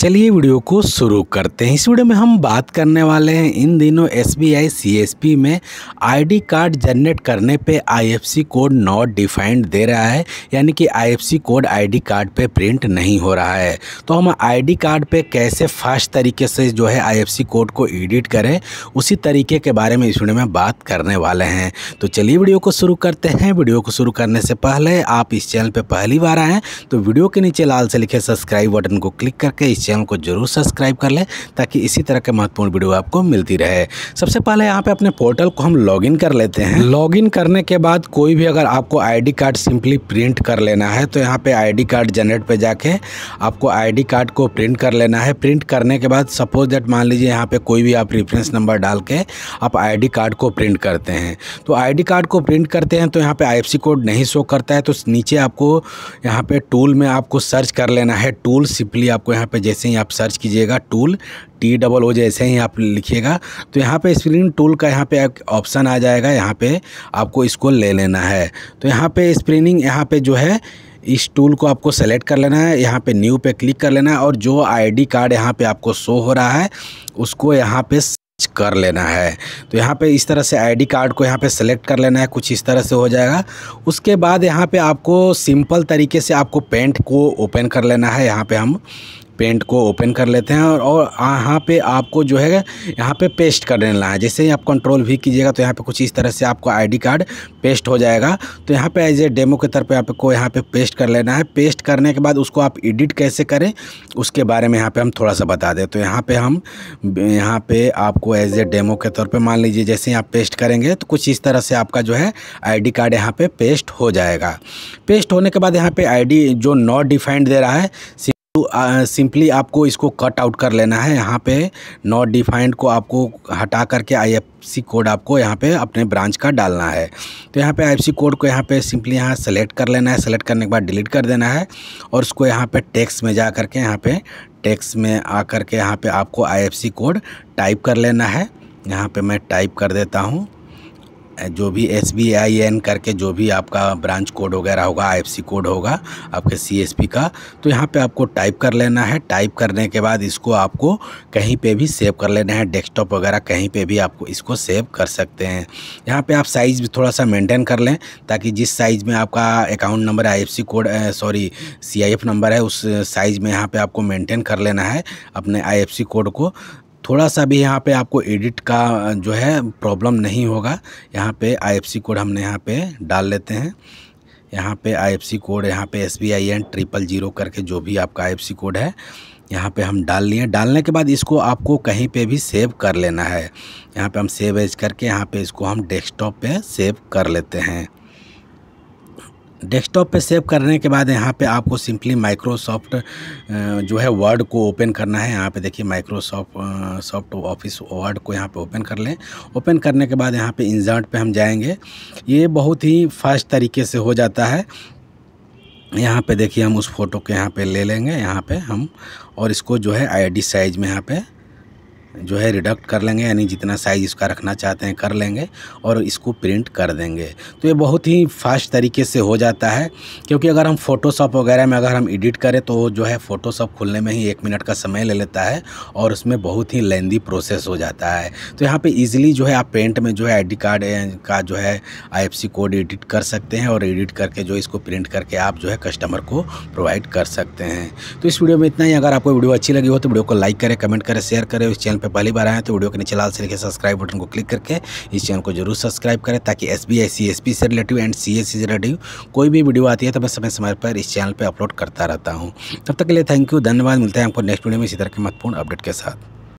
चलिए वीडियो को शुरू करते हैं इस वीडियो में हम बात करने वाले हैं इन दिनों एस बी में आईडी कार्ड जनरेट करने पे आईएफसी कोड नॉट डिफाइंड दे रहा है यानी कि आईएफसी कोड आईडी कार्ड पे प्रिंट नहीं हो रहा है तो हम आईडी कार्ड पे कैसे फास्ट तरीके से जो है आईएफसी कोड को एडिट करें उसी तरीके के बारे में इस वीडियो में बात करने वाले हैं तो चलिए वीडियो को शुरू करते हैं वीडियो को शुरू करने से पहले आप इस चैनल पर पहली बार आएँ तो वीडियो के नीचे लाल से लिखे सब्सक्राइब बटन को क्लिक करके इस चैनल को जरूर सब्सक्राइब कर लें ताकि इसी तरह के महत्वपूर्ण वीडियो आपको मिलती रहे सबसे पहले यहाँ पे अपने पोर्टल को हम लॉगिन कर लेते हैं लॉगिन करने के बाद कोई भी अगर आपको आईडी कार्ड सिंपली प्रिंट कर लेना है तो यहाँ पे आईडी कार्ड जनरेट पे जाके आपको आईडी कार्ड को प्रिंट कर लेना है प्रिंट करने के बाद सपोज दैट मान लीजिए यहाँ पे कोई भी आप रेफरेंस नंबर डाल के आप आई कार्ड को प्रिंट करते हैं तो आई कार्ड को प्रिंट करते हैं तो यहाँ पर आई कोड नहीं शो करता है तो नीचे आपको यहाँ पे टूल में आपको सर्च कर लेना है टूल सिंपली आपको यहाँ पे जैसे जैसे ही आप सर्च कीजिएगा टूल टी डबल ओ जैसे ही आप लिखिएगा तो यहाँ पे स्प्रिंग टूल का यहाँ पे ऑप्शन आ जाएगा यहाँ पे आपको इसको ले लेना है तो यहाँ पे स्प्रिनिंग यहाँ पे जो है इस टूल को आपको सेलेक्ट कर लेना है यहाँ पे न्यू पे क्लिक कर लेना है और जो आईडी कार्ड यहाँ पे आपको शो हो रहा है उसको यहाँ पे कर लेना है तो यहाँ पे इस तरह से आईडी कार्ड को यहाँ पे सेलेक्ट कर लेना है कुछ इस तरह से हो जाएगा उसके बाद यहाँ पे आपको सिंपल तरीके से आपको पेंट को ओपन कर लेना है यहाँ पर हम पेंट को ओपन कर लेते हैं और और यहाँ पे आपको जो है यहाँ पे पेस्ट कर लेना है जैसे ही आप कंट्रोल भी कीजिएगा तो यहाँ पे कुछ इस तरह से आपको आईडी कार्ड पेस्ट हो जाएगा तो यहाँ पे एज ए डेमो के तरफ आपको यहाँ पे पेस्ट कर लेना है पेस्ट करने के बाद उसको आप एडिट कैसे करें उसके बारे में यहाँ पर हम थोड़ा सा बता दें तो यहाँ पर हम यहाँ पर आपको एज ए डेमो के तौर पर मान लीजिए जैसे ही आप पेस्ट करेंगे तो कुछ इस तरह से आपका जो है आई कार्ड यहाँ पर पेस्ट हो जाएगा पेस्ट होने के बाद यहाँ पर आई जो नॉट डिफाइंड दे रहा है तो सिंपली आपको इसको कट आउट कर लेना है यहाँ पे नॉट डिफाइंड को आपको हटा करके आईएफसी कोड आपको यहाँ पे अपने ब्रांच का डालना है तो यहाँ पे आईएफसी कोड को यहाँ पे सिंपली यहाँ सेलेक्ट कर लेना है सेलेक्ट करने के बाद डिलीट कर देना है और उसको यहाँ पे टेक्स्ट में जा करके यहाँ पे टेक्स्ट में आ करके यहाँ पर आपको आई कोड टाइप कर लेना है यहाँ पर मैं टाइप कर देता हूँ जो भी एस बी आई एन करके जो भी आपका ब्रांच कोड वगैरह होगा आई एफ सी कोड होगा आपके सी एस पी का तो यहाँ पे आपको टाइप कर लेना है टाइप करने के बाद इसको आपको कहीं पे भी सेव कर लेना है डेस्कटॉप वगैरह कहीं पे भी आपको इसको सेव कर सकते हैं यहाँ पे आप साइज़ भी थोड़ा सा मेंटेन कर लें ताकि जिस साइज़ में आपका account number I F C code sorry C I F number है उस साइज़ में यहाँ पर आपको मेनटेन कर लेना है अपने आई एफ सी कोड को थोड़ा सा भी यहाँ पे आपको एडिट का जो है प्रॉब्लम नहीं होगा यहाँ पे आईएफसी कोड हमने यहाँ पे डाल लेते हैं यहाँ पे आईएफसी कोड यहाँ पे S B I N triple zero करके जो भी आपका आईएफसी कोड है यहाँ पे हम डाल लिए डालने के बाद इसको आपको कहीं पे भी सेव कर लेना है यहाँ पे हम सेव एज करके यहाँ पे इसको हम डेस्कटॉप पे सेव कर लेते हैं डेस्कटॉप पे सेव करने के बाद यहाँ पे आपको सिंपली माइक्रोसॉफ्ट जो है वर्ड को ओपन करना है यहाँ पे देखिए माइक्रोसॉफ्ट सॉफ्ट ऑफिस वर्ड को यहाँ पे ओपन कर लें ओपन करने के बाद यहाँ पे इंजर्ट पे हम जाएंगे ये बहुत ही फास्ट तरीके से हो जाता है यहाँ पे देखिए हम उस फ़ोटो के यहाँ पे ले लेंगे यहाँ पे हम और इसको जो है आई साइज में यहाँ पर जो है रिडक्ट कर लेंगे यानी जितना साइज़ इसका रखना चाहते हैं कर लेंगे और इसको प्रिंट कर देंगे तो ये बहुत ही फास्ट तरीके से हो जाता है क्योंकि अगर हम फ़ोटोशॉप वगैरह में अगर हम एडिट करें तो जो है फ़ोटोशॉप खुलने में ही एक मिनट का समय ले लेता है और उसमें बहुत ही लेंदी प्रोसेस हो जाता है तो यहाँ पर ईजिली जो है आप पेंट में जो है आई कार्ड का जो है आई कोड एडिट कर सकते हैं और एडिट करके जो इसको प्रिंट करके आप जो है कस्टमर को प्रोवाइड कर सकते हैं तो इस वीडियो में इतना ही अगर आपको वीडियो अच्छी लगी हो तो वीडियो को लाइक करें कमेंट करें शेयर करें उस चैनल पर पर पहली बार आए तो वीडियो के नीचे लाल से लिखे सब्सक्राइब बटन को क्लिक करके इस चैनल को जरूर सब्सक्राइब करें ताकि एस बी आई सी से रिलेटिव एंड सी से रिलेटिव कोई भी वीडियो आती है तो मैं समय समय पर इस चैनल पर अपलोड करता रहता हूँ तब तक के लिए थैंक यू धन्यवाद मिलता है आपको नेक्स्ट वीडियो में इसी तरह के महत्वपूर्ण अपडेट के साथ